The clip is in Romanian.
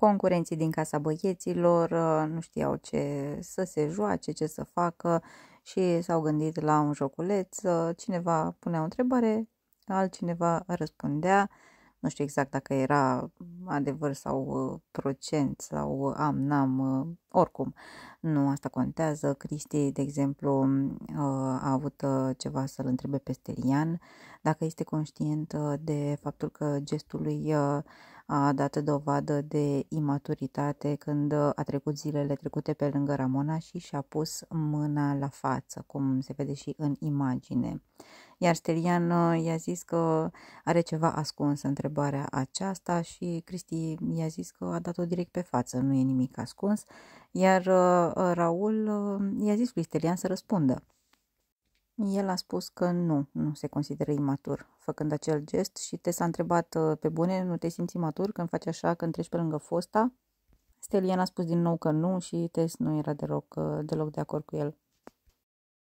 Concurenții din casa băieților uh, nu știau ce să se joace, ce să facă și s-au gândit la un joculeț. Uh, cineva punea o întrebare, altcineva răspundea. Nu știu exact dacă era adevăr sau uh, procent sau am, n-am, oricum. Nu asta contează. Cristi, de exemplu, a avut ceva să-l întrebe pe Sterian dacă este conștient de faptul că gestul lui a dat dovadă de imaturitate când a trecut zilele trecute pe lângă Ramona și și-a pus mâna la față, cum se vede și în imagine. Iar Stelian uh, i-a zis că are ceva ascuns întrebarea aceasta și Cristi i-a zis că a dat-o direct pe față, nu e nimic ascuns, iar uh, Raul uh, i-a zis lui Stelian să răspundă. El a spus că nu, nu se consideră imatur, făcând acel gest și te s-a întrebat, ă, pe bune, nu te simți imatur când faci așa, când treci pe lângă fosta? Stelian a spus din nou că nu și Tess nu era deloc, ă, deloc de acord cu el.